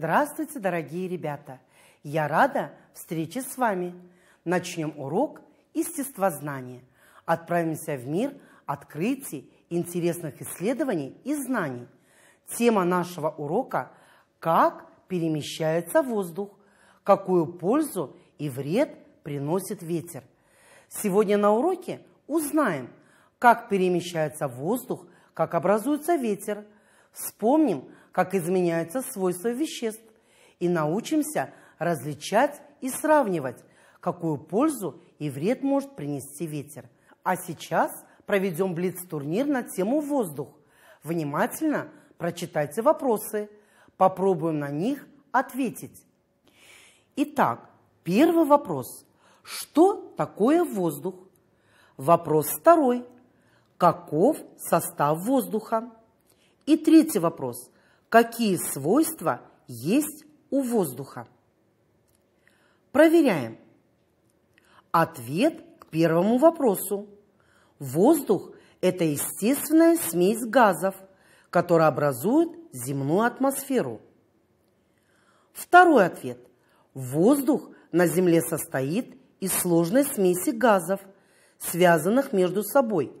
Здравствуйте, дорогие ребята! Я рада встрече с вами. Начнем урок естествознания. Отправимся в мир открытий, интересных исследований и знаний. Тема нашего урока – как перемещается воздух, какую пользу и вред приносит ветер. Сегодня на уроке узнаем, как перемещается воздух, как образуется ветер. Вспомним – как изменяются свойства веществ, и научимся различать и сравнивать, какую пользу и вред может принести ветер. А сейчас проведем блиц-турнир на тему «Воздух». Внимательно прочитайте вопросы. Попробуем на них ответить. Итак, первый вопрос. Что такое воздух? Вопрос второй. Каков состав воздуха? И третий вопрос какие свойства есть у воздуха. Проверяем. Ответ к первому вопросу. Воздух – это естественная смесь газов, которая образует земную атмосферу. Второй ответ. Воздух на Земле состоит из сложной смеси газов, связанных между собой.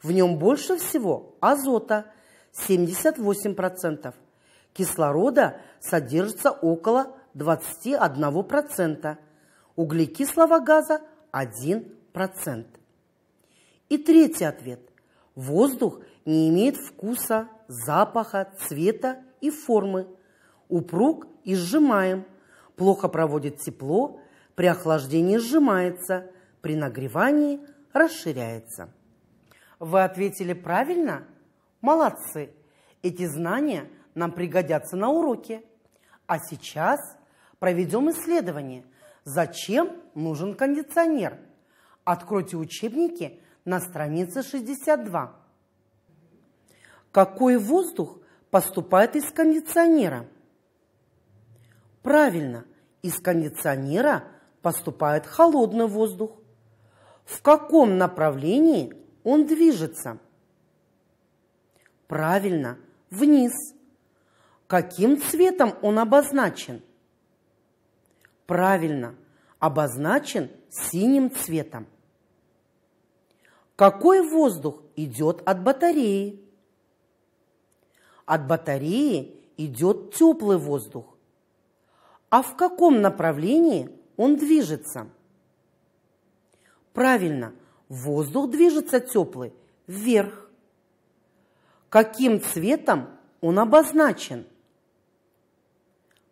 В нем больше всего азота – 78%. Кислорода содержится около 21%. Углекислого газа 1%. И третий ответ. Воздух не имеет вкуса, запаха, цвета и формы. Упруг и сжимаем. Плохо проводит тепло, при охлаждении сжимается, при нагревании расширяется. Вы ответили правильно? Молодцы! Эти знания нам пригодятся на уроке. А сейчас проведем исследование. Зачем нужен кондиционер? Откройте учебники на странице 62. Какой воздух поступает из кондиционера? Правильно, из кондиционера поступает холодный воздух. В каком направлении он движется? Правильно, вниз. Каким цветом он обозначен? Правильно, обозначен синим цветом. Какой воздух идет от батареи? От батареи идет теплый воздух. А в каком направлении он движется? Правильно, воздух движется теплый вверх каким цветом он обозначен?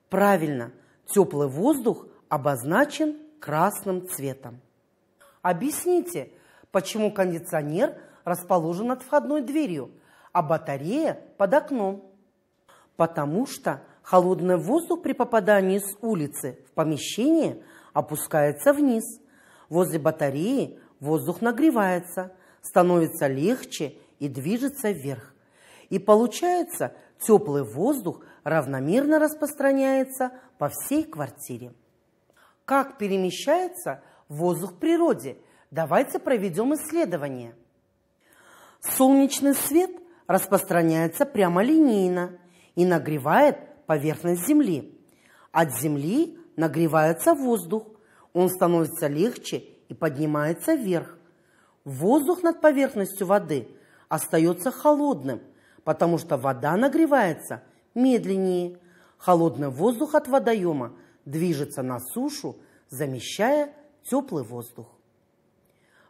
Правильно, теплый воздух обозначен красным цветом. Объясните, почему кондиционер расположен над входной дверью, а батарея под окном? Потому что холодный воздух при попадании с улицы в помещение опускается вниз. Возле батареи воздух нагревается, становится легче и движется вверх. И получается, теплый воздух равномерно распространяется по всей квартире. Как перемещается воздух в природе? Давайте проведем исследование. Солнечный свет распространяется прямолинейно и нагревает поверхность Земли. От Земли нагревается воздух, он становится легче и поднимается вверх. Воздух над поверхностью воды остается холодным – потому что вода нагревается медленнее. Холодный воздух от водоема движется на сушу, замещая теплый воздух.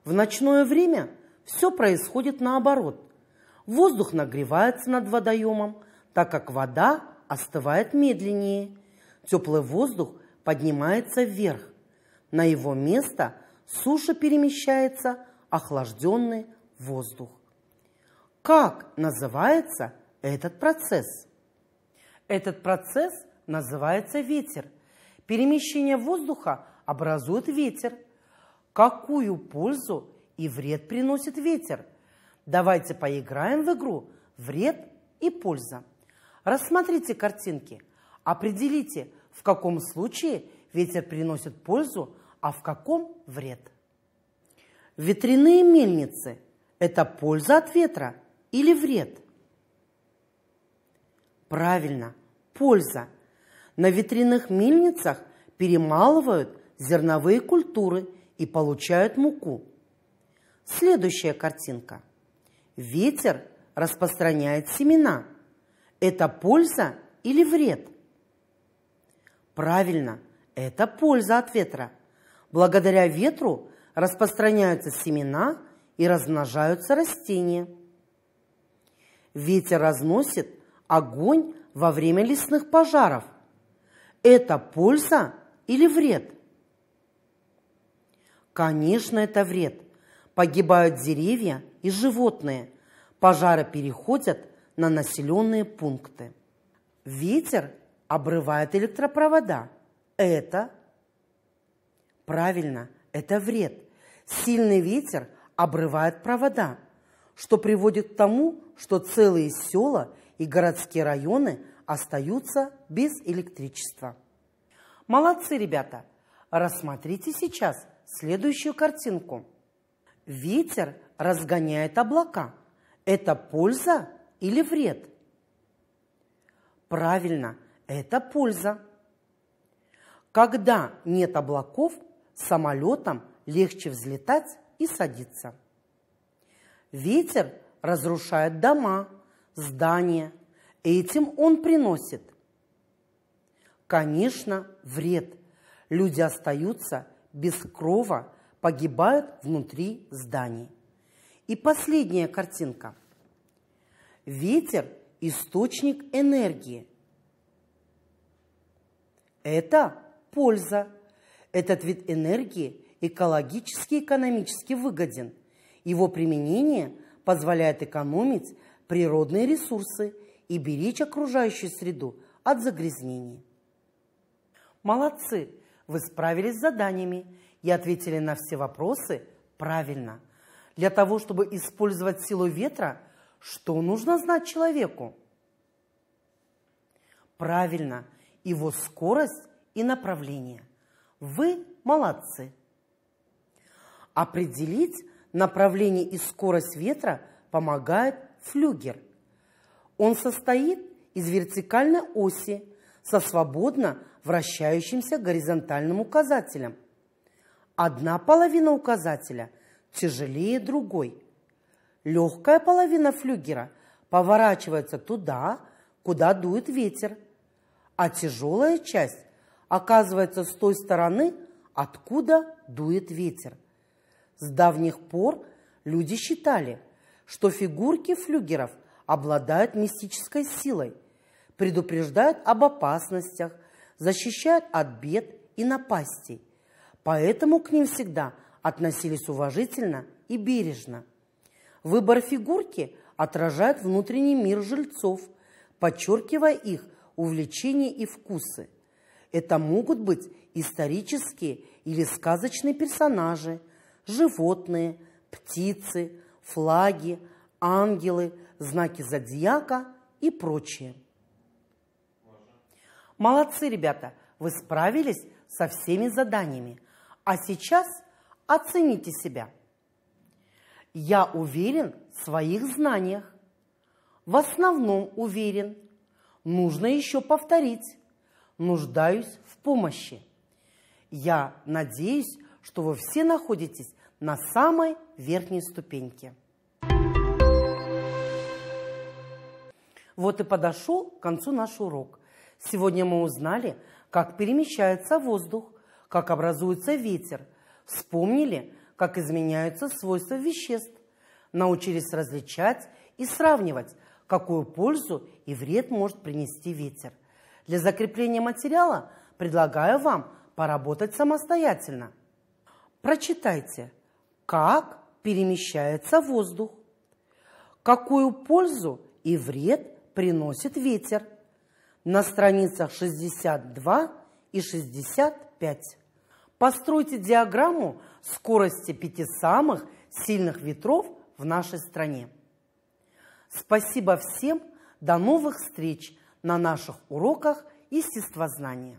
В ночное время все происходит наоборот. Воздух нагревается над водоемом, так как вода остывает медленнее. Теплый воздух поднимается вверх. На его место суша перемещается охлажденный воздух. Как называется этот процесс? Этот процесс называется ветер. Перемещение воздуха образует ветер. Какую пользу и вред приносит ветер? Давайте поиграем в игру «Вред и польза». Рассмотрите картинки. Определите, в каком случае ветер приносит пользу, а в каком – вред. Ветряные мельницы – это польза от ветра – или вред? Правильно, польза. На ветряных мельницах перемалывают зерновые культуры и получают муку. Следующая картинка. Ветер распространяет семена. Это польза или вред? Правильно, это польза от ветра. Благодаря ветру распространяются семена и размножаются растения. Ветер разносит огонь во время лесных пожаров. Это польза или вред? Конечно, это вред. Погибают деревья и животные. Пожары переходят на населенные пункты. Ветер обрывает электропровода. Это правильно, это вред. Сильный ветер обрывает провода что приводит к тому, что целые села и городские районы остаются без электричества. Молодцы, ребята! Рассмотрите сейчас следующую картинку. Ветер разгоняет облака. Это польза или вред? Правильно, это польза. Когда нет облаков, самолетам легче взлетать и садиться. Ветер разрушает дома, здания. Этим он приносит, конечно, вред. Люди остаются без крова, погибают внутри зданий. И последняя картинка. Ветер – источник энергии. Это польза. Этот вид энергии экологически и экономически выгоден. Его применение позволяет экономить природные ресурсы и беречь окружающую среду от загрязнений. Молодцы! Вы справились с заданиями и ответили на все вопросы правильно. Для того, чтобы использовать силу ветра, что нужно знать человеку? Правильно, его скорость и направление. Вы молодцы! Определить направление и скорость ветра помогает флюгер. Он состоит из вертикальной оси со свободно вращающимся горизонтальным указателем. Одна половина указателя тяжелее другой. Легкая половина флюгера поворачивается туда, куда дует ветер, а тяжелая часть оказывается с той стороны, откуда дует ветер – с давних пор люди считали, что фигурки флюгеров обладают мистической силой, предупреждают об опасностях, защищают от бед и напастей. Поэтому к ним всегда относились уважительно и бережно. Выбор фигурки отражает внутренний мир жильцов, подчеркивая их увлечения и вкусы. Это могут быть исторические или сказочные персонажи, животные, птицы, флаги, ангелы, знаки зодиака и прочее. Молодцы, ребята, вы справились со всеми заданиями. А сейчас оцените себя. Я уверен в своих знаниях. В основном уверен. Нужно еще повторить. Нуждаюсь в помощи. Я надеюсь, что вы все находитесь на самой верхней ступеньке. Вот и подошел к концу наш урок. Сегодня мы узнали, как перемещается воздух, как образуется ветер, вспомнили, как изменяются свойства веществ, научились различать и сравнивать, какую пользу и вред может принести ветер. Для закрепления материала предлагаю вам поработать самостоятельно. Прочитайте – как перемещается воздух, какую пользу и вред приносит ветер на страницах 62 и 65. Постройте диаграмму скорости пяти самых сильных ветров в нашей стране. Спасибо всем, до новых встреч на наших уроках естествознания.